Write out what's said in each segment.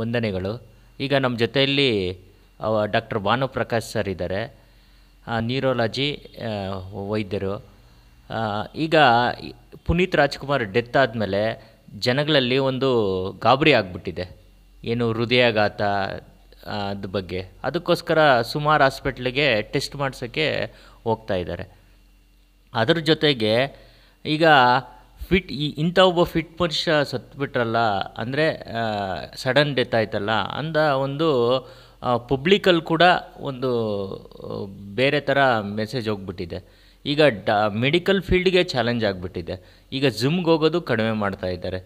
ವಂದನೆಗಳು ಈಗ ನಮ್ಮ ಜೊತೆಯಲ್ಲಿ ಡಾಕ್ಟರ್ ಭಾನುಪ್ರಕಾಶ್ ಸರ್ ಇದ್ದಾರೆ ನ್ಯೂರೋಲಜಿ ವೈದ್ಯರು ಈಗ ಪುನೀತ್ ರಾಜ್ಕುಮಾರ್ ಡೆತ್ ಆದಮೇಲೆ ಜನಗಳಲ್ಲಿ ಒಂದು ಗಾಬರಿ ಆಗಿಬಿಟ್ಟಿದೆ ಏನು ಹೃದಯಾಘಾತ ಅದ್ರ ಬಗ್ಗೆ ಅದಕ್ಕೋಸ್ಕರ ಸುಮಾರು ಹಾಸ್ಪಿಟ್ಲಿಗೆ ಟೆಸ್ಟ್ ಮಾಡಿಸೋಕ್ಕೆ ಹೋಗ್ತಾ ಇದ್ದಾರೆ ಅದರ ಜೊತೆಗೆ ಈಗ ಫಿಟ್ ಈ ಇಂಥ ಒಬ್ಬ ಫಿಟ್ ಮನುಷ್ಯ ಸತ್ತುಬಿಟ್ರಲ್ಲ ಅಂದರೆ ಸಡನ್ ಡೆತ್ ಆಯ್ತಲ್ಲ ಅಂದ ಒಂದು ಪಬ್ಲಿಕಲ್ಲಿ ಕೂಡ ಒಂದು ಬೇರೆ ಥರ ಮೆಸೇಜ್ ಹೋಗ್ಬಿಟ್ಟಿದೆ ಈಗ ಡ ಮೆಡಿಕಲ್ ಫೀಲ್ಡ್ಗೆ ಚಾಲೆಂಜ್ ಆಗಿಬಿಟ್ಟಿದೆ ಈಗ ಜಿಮ್ಗೆ ಹೋಗೋದು ಕಡಿಮೆ ಮಾಡ್ತಾ ಇದ್ದಾರೆ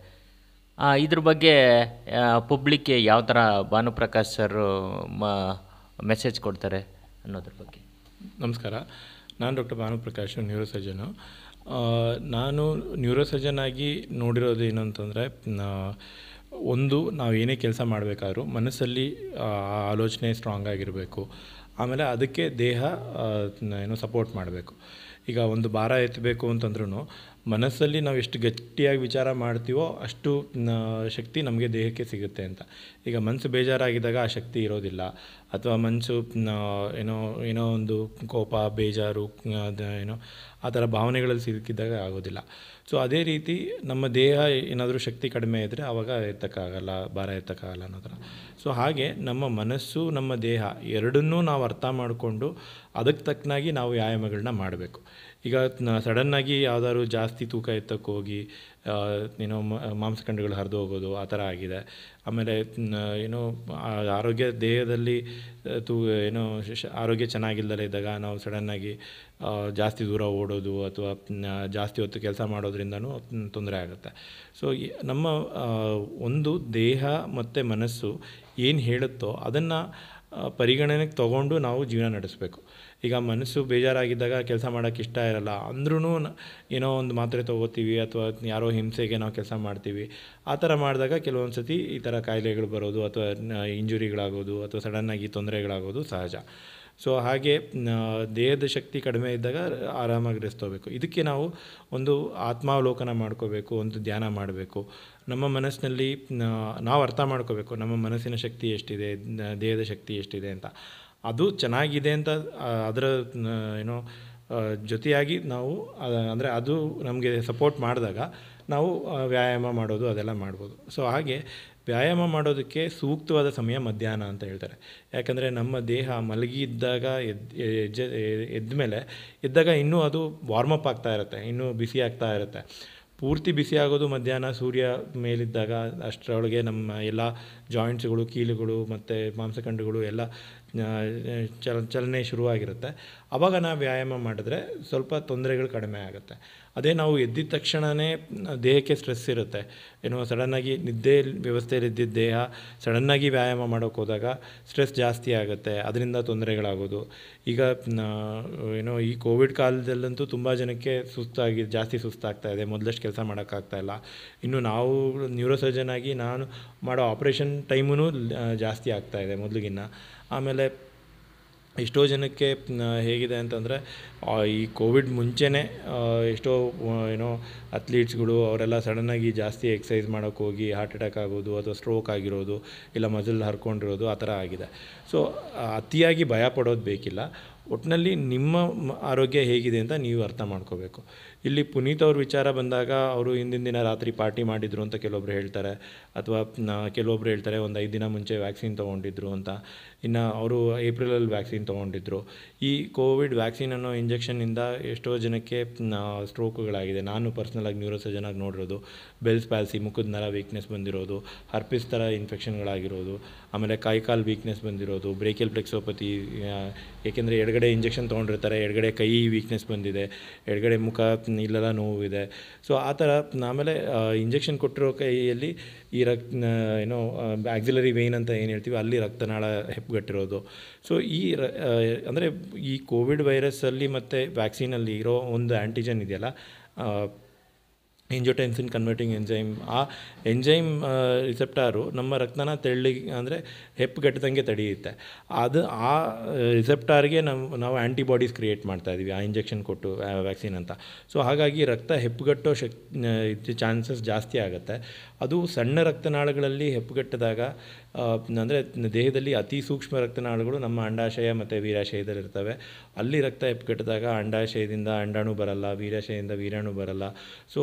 ಇದ್ರ ಬಗ್ಗೆ ಪಬ್ಲಿಕ್ಗೆ ಯಾವ ಥರ ಭಾನುಪ್ರಕಾಶ್ ಸರ್ ಮ ಮೆಸೇಜ್ ಕೊಡ್ತಾರೆ ಅನ್ನೋದ್ರ ಬಗ್ಗೆ ನಮಸ್ಕಾರ ನಾನು ಡಾಕ್ಟರ್ ಭಾನುಪ್ರಕಾಶ್ ನ್ಯೂರೋ ನಾನು ನ್ಯೂರೋಸರ್ಜನ್ ಆಗಿ ನೋಡಿರೋದು ಏನು ಅಂತಂದರೆ ಒಂದು ನಾವು ಏನೇ ಕೆಲಸ ಮಾಡಬೇಕಾದ್ರೂ ಮನಸ್ಸಲ್ಲಿ ಆಲೋಚನೆ ಸ್ಟ್ರಾಂಗ್ ಆಗಿರಬೇಕು ಆಮೇಲೆ ಅದಕ್ಕೆ ದೇಹ ಏನು ಸಪೋರ್ಟ್ ಮಾಡಬೇಕು ಈಗ ಒಂದು ಭಾರ ಎತ್ತಬೇಕು ಅಂತಂದ್ರೂ ಮನಸ್ಸಲ್ಲಿ ನಾವು ಎಷ್ಟು ಗಟ್ಟಿಯಾಗಿ ವಿಚಾರ ಮಾಡ್ತೀವೋ ಅಷ್ಟು ಶಕ್ತಿ ನಮಗೆ ದೇಹಕ್ಕೆ ಸಿಗುತ್ತೆ ಅಂತ ಈಗ ಮನಸ್ಸು ಬೇಜಾರಾಗಿದ್ದಾಗ ಆ ಶಕ್ತಿ ಇರೋದಿಲ್ಲ ಅಥವಾ ಮನಸ್ಸು ಏನೋ ಏನೋ ಒಂದು ಕೋಪ ಬೇಜಾರು ಏನೋ ಆ ಥರ ಭಾವನೆಗಳಲ್ಲಿ ಸಿಕ್ಕಿದ್ದಾಗ ಆಗೋದಿಲ್ಲ ಸೊ ಅದೇ ರೀತಿ ನಮ್ಮ ದೇಹ ಏನಾದರೂ ಶಕ್ತಿ ಕಡಿಮೆ ಇದ್ದರೆ ಆವಾಗ ಎತ್ತಕ್ಕಾಗಲ್ಲ ಭಾರ ಎತ್ತಕ್ಕಾಗಲ್ಲ ಅನ್ನೋ ಥರ ಸೊ ಹಾಗೆ ನಮ್ಮ ಮನಸ್ಸು ನಮ್ಮ ದೇಹ ಎರಡನ್ನೂ ನಾವು ಅರ್ಥ ಮಾಡಿಕೊಂಡು ಅದಕ್ಕೆ ತಕ್ಕನಾಗಿ ನಾವು ವ್ಯಾಯಾಮಗಳನ್ನ ಮಾಡಬೇಕು ಈಗ ಸಡನ್ನಾಗಿ ಯಾವ್ದಾದ್ರು ಜಾಸ್ತಿ ತೂಕ ಎತ್ತಕ್ಕೆ ಹೋಗಿ ಏನೋ ಮಾಂಸಖಂಡಗಳು ಹರಿದು ಹೋಗೋದು ಆ ಥರ ಆಗಿದೆ ಆಮೇಲೆ ಏನೋ ಆರೋಗ್ಯ ದೇಹದಲ್ಲಿ ತೂ ಏನೋ ಆರೋಗ್ಯ ಚೆನ್ನಾಗಿಲ್ದಲೆ ಇದ್ದಾಗ ನಾವು ಸಡನ್ನಾಗಿ ಜಾಸ್ತಿ ದೂರ ಓಡೋದು ಅಥವಾ ಜಾಸ್ತಿ ಹೊತ್ತು ಕೆಲಸ ಮಾಡೋದ್ರಿಂದನೂ ತೊಂದರೆ ಆಗುತ್ತೆ ಸೊ ನಮ್ಮ ಒಂದು ದೇಹ ಮತ್ತು ಮನಸ್ಸು ಏನು ಹೇಳುತ್ತೋ ಅದನ್ನು ಪರಿಗಣನೆಗೆ ತಗೊಂಡು ನಾವು ಜೀವನ ನಡೆಸಬೇಕು ಈಗ ಮನಸ್ಸು ಬೇಜಾರಾಗಿದ್ದಾಗ ಕೆಲಸ ಮಾಡೋಕ್ಕೆ ಇಷ್ಟ ಇರಲ್ಲ ಅಂದ್ರೂ ಏನೋ ಒಂದು ಮಾತ್ರೆ ತೊಗೋತೀವಿ ಅಥವಾ ಯಾರೋ ಹಿಂಸೆಗೆ ನಾವು ಕೆಲಸ ಮಾಡ್ತೀವಿ ಆ ಥರ ಮಾಡಿದಾಗ ಕೆಲವೊಂದು ಸತಿ ಈ ಥರ ಕಾಯಿಲೆಗಳು ಬರೋದು ಅಥವಾ ಇಂಜುರಿಗಳಾಗೋದು ಅಥವಾ ಸಡನ್ನಾಗಿ ತೊಂದರೆಗಳಾಗೋದು ಸಹಜ ಸೊ ಹಾಗೆ ದೇಹದ ಶಕ್ತಿ ಕಡಿಮೆ ಇದ್ದಾಗ ಆರಾಮಾಗಿ ರೆಸ್ಟ್ ಇದಕ್ಕೆ ನಾವು ಒಂದು ಆತ್ಮಾವಲೋಕನ ಮಾಡ್ಕೋಬೇಕು ಒಂದು ಧ್ಯಾನ ಮಾಡಬೇಕು ನಮ್ಮ ಮನಸ್ಸಿನಲ್ಲಿ ನಾವು ಅರ್ಥ ಮಾಡ್ಕೋಬೇಕು ನಮ್ಮ ಮನಸ್ಸಿನ ಶಕ್ತಿ ಎಷ್ಟಿದೆ ದೇಹದ ಶಕ್ತಿ ಎಷ್ಟಿದೆ ಅಂತ ಅದು ಚೆನ್ನಾಗಿದೆ ಅಂತ ಅದರ ಏನೋ ಜೊತೆಯಾಗಿ ನಾವು ಅಂದರೆ ಅದು ನಮಗೆ ಸಪೋರ್ಟ್ ಮಾಡಿದಾಗ ನಾವು ವ್ಯಾಯಾಮ ಮಾಡೋದು ಅದೆಲ್ಲ ಮಾಡ್ಬೋದು ಸೊ ಹಾಗೆ ವ್ಯಾಯಾಮ ಮಾಡೋದಕ್ಕೆ ಸೂಕ್ತವಾದ ಸಮಯ ಮಧ್ಯಾಹ್ನ ಅಂತ ಹೇಳ್ತಾರೆ ಯಾಕಂದರೆ ನಮ್ಮ ದೇಹ ಮಲಗಿದ್ದಾಗ ಎದ್ದು ಎಜ್ಜ ಎದ್ದ ಮೇಲೆ ಎದ್ದಾಗ ಇನ್ನೂ ಅದು ವಾರ್ಮಪ್ ಆಗ್ತಾ ಇರುತ್ತೆ ಇನ್ನೂ ಬಿಸಿ ಆಗ್ತಾ ಇರುತ್ತೆ ಪೂರ್ತಿ ಬಿಸಿ ಆಗೋದು ಮಧ್ಯಾಹ್ನ ಸೂರ್ಯ ಮೇಲಿದ್ದಾಗ ಅಷ್ಟರೊಳಗೆ ನಮ್ಮ ಎಲ್ಲ ಜಾಯಿಂಟ್ಸ್ಗಳು ಕೀಲುಗಳು ಮತ್ತು ಮಾಂಸಖಂಡಗಳು ಎಲ್ಲ ಚಲ ಚಲನೆ ಶುರುವಾಗಿರುತ್ತೆ ಆವಾಗ ನಾವು ವ್ಯಾಯಾಮ ಮಾಡಿದ್ರೆ ಸ್ವಲ್ಪ ತೊಂದರೆಗಳು ಕಡಿಮೆ ಆಗುತ್ತೆ ಅದೇ ನಾವು ಎದ್ದಿದ ತಕ್ಷಣವೇ ದೇಹಕ್ಕೆ ಸ್ಟ್ರೆಸ್ ಇರುತ್ತೆ ಏನೋ ಸಡನ್ನಾಗಿ ನಿದ್ದೆ ವ್ಯವಸ್ಥೆಯಲ್ಲಿದ್ದಿದ್ದ ದೇಹ ಸಡನ್ನಾಗಿ ವ್ಯಾಯಾಮ ಮಾಡೋಕ್ಕೆ ಹೋದಾಗ ಸ್ಟ್ರೆಸ್ ಜಾಸ್ತಿ ಆಗುತ್ತೆ ಅದರಿಂದ ತೊಂದರೆಗಳಾಗೋದು ಈಗ ಏನೋ ಈ ಕೋವಿಡ್ ಕಾಲದಲ್ಲಂತೂ ತುಂಬ ಜನಕ್ಕೆ ಸುಸ್ತಾಗಿ ಜಾಸ್ತಿ ಸುಸ್ತಾಗ್ತಾ ಇದೆ ಮೊದಲಷ್ಟು ಕೆಲಸ ಮಾಡೋಕ್ಕಾಗ್ತಾಯಿಲ್ಲ ಇನ್ನು ನಾವು ನ್ಯೂರೋಸರ್ಜನ್ ಆಗಿ ನಾನು ಮಾಡೋ ಆಪ್ರೇಷನ್ ಟೈಮೂ ಜಾಸ್ತಿ ಆಗ್ತಾಯಿದೆ ಮೊದಲಿಗಿನ್ನ ಆಮೇಲೆ ಎಷ್ಟೋ ಜನಕ್ಕೆ ಹೇಗಿದೆ ಅಂತಂದರೆ ಈ ಕೋವಿಡ್ ಮುಂಚೆನೇ ಎಷ್ಟೋ ಏನೋ ಅಥ್ಲೀಟ್ಸ್ಗಳು ಅವರೆಲ್ಲ ಸಡನ್ನಾಗಿ ಜಾಸ್ತಿ ಎಕ್ಸಸೈಸ್ ಮಾಡೋಕ್ಕೆ ಹೋಗಿ ಹಾರ್ಟ್ ಅಟ್ಯಾಕ್ ಆಗೋದು ಅಥವಾ ಸ್ಟ್ರೋಕ್ ಆಗಿರೋದು ಇಲ್ಲ ಮಜಲ್ ಹರ್ಕೊಂಡಿರೋದು ಆ ಥರ ಆಗಿದೆ ಸೊ ಅತಿಯಾಗಿ ಭಯ ಪಡೋದು ಬೇಕಿಲ್ಲ ಒಟ್ಟಿನಲ್ಲಿ ನಿಮ್ಮ ಆರೋಗ್ಯ ಹೇಗಿದೆ ಅಂತ ನೀವು ಅರ್ಥ ಮಾಡ್ಕೋಬೇಕು ಇಲ್ಲಿ ಪುನೀತ್ ಅವ್ರ ವಿಚಾರ ಬಂದಾಗ ಅವರು ಹಿಂದಿನ ದಿನ ರಾತ್ರಿ ಪಾರ್ಟಿ ಮಾಡಿದರು ಅಂತ ಕೆಲವೊಬ್ರು ಹೇಳ್ತಾರೆ ಅಥವಾ ಕೆಲವೊಬ್ರು ಹೇಳ್ತಾರೆ ಒಂದು ಐದು ದಿನ ಮುಂಚೆ ವ್ಯಾಕ್ಸಿನ್ ತೊಗೊಂಡಿದ್ರು ಅಂತ ಇನ್ನು ಅವರು ಏಪ್ರಿಲಲ್ಲಿ ವ್ಯಾಕ್ಸಿನ್ ತೊಗೊಂಡಿದ್ರು ಈ ಕೋವಿಡ್ ವ್ಯಾಕ್ಸಿನ್ ಅನ್ನೋ ಇಂಜೆಕ್ಷನ್ನಿಂದ ಎಷ್ಟೋ ಜನಕ್ಕೆ ಸ್ಟ್ರೋಕ್ಗಳಾಗಿದೆ ನಾನು ಪರ್ಸ್ನಲಾಗಿ ನ್ಯೂರೋಸರ್ಜನಾಗಿ ಜನಾಗಿ ನೋಡಿರೋದು ಬೆಲ್ಸ್ ಪ್ಯಾಲ್ಸಿ ಮುಖದ ನರ ವೀಕ್ನೆಸ್ ಬಂದಿರೋದು ಹರ್ಪಿಸ್ ಥರ ಇನ್ಫೆಕ್ಷನ್ಗಳಾಗಿರೋದು ಆಮೇಲೆ ಕೈ ಕಾಲು ವೀಕ್ನೆಸ್ ಬಂದಿರೋದು ಬ್ರೇಕಿಲ್ ಪ್ಲೆಕ್ಸೋಪತಿ ಏಕೆಂದರೆ ಎಡಗಡೆ ಇಂಜೆಕ್ಷನ್ ತೊಗೊಂಡಿರ್ತಾರೆ ಎಡಗಡೆ ಕೈ ವೀಕ್ನೆಸ್ ಬಂದಿದೆ ಎಡಗಡೆ ಮುಖ ಇಲ್ಲೆಲ್ಲ ನೋವಿದೆ ಸೊ ಆ ಥರ ಆಮೇಲೆ ಇಂಜೆಕ್ಷನ್ ಕೊಟ್ಟಿರೋ ಕೈಯಲ್ಲಿ ಈ ರಕ್ತ ಏನೋ ಆಕ್ಸಿಲರಿ ವೇನ್ ಅಂತ ಏನು ಹೇಳ್ತೀವಿ ಅಲ್ಲಿ ರಕ್ತನಾಳ ಹೆಪ್ಪುಗಟ್ಟಿರೋದು ಸೊ ಈ ಅಂದರೆ ಈ ಕೋವಿಡ್ ವೈರಸ್ಸಲ್ಲಿ ಮತ್ತು ವ್ಯಾಕ್ಸಿನಲ್ಲಿ ಇರೋ ಒಂದು ಆ್ಯಂಟಿಜನ್ ಇದೆಯಲ್ಲ ಎಂಜೋಟೆನ್ಸಿನ್ ಕನ್ವರ್ಟಿಂಗ್ ಎಂಜೈಮ್ ಆ ಎಂಜೈಮ್ ರಿಸೆಪ್ಟಾರು ನಮ್ಮ ರಕ್ತನ ತೆಳ್ಳಿ ಅಂದರೆ ಹೆಪ್ಪುಗಟ್ಟದಂಗೆ ತಡೆಯುತ್ತೆ ಅದು ಆ ರಿಸೆಪ್ಟಾರ್ಗೆ ನಮ್ಮ ನಾವು ಆ್ಯಂಟಿಬಾಡೀಸ್ ಕ್ರಿಯೇಟ್ ಮಾಡ್ತಾ ಇದ್ದೀವಿ ಆ ಇಂಜೆಕ್ಷನ್ ಕೊಟ್ಟು ವ್ಯಾಕ್ಸಿನ್ ಅಂತ ಸೊ ಹಾಗಾಗಿ ರಕ್ತ ಹೆಪ್ಪುಗಟ್ಟೋ ಶಕ್ ಚಾನ್ಸಸ್ ಜಾಸ್ತಿ ಆಗುತ್ತೆ ಅದು ಸಣ್ಣ ರಕ್ತನಾಳಗಳಲ್ಲಿ ಹೆಪ್ಪುಗಟ್ಟಿದಾಗ ಅಂದರೆ ದೇಹದಲ್ಲಿ ಅತಿ ಸೂಕ್ಷ್ಮ ರಕ್ತನಾಳಗಳು ನಮ್ಮ ಅಂಡಾಶಯ ಮತ್ತು ವೀರಾಶಯದಲ್ಲಿ ಇರ್ತವೆ ಅಲ್ಲಿ ರಕ್ತ ಕಟ್ಟಿದಾಗ ಅಂಡಾಶಯದಿಂದ ಅಂಡಾಣು ಬರಲ್ಲ ವೀರಾಶಯದಿಂದ ವೀರಾಣು ಬರಲ್ಲ ಸೊ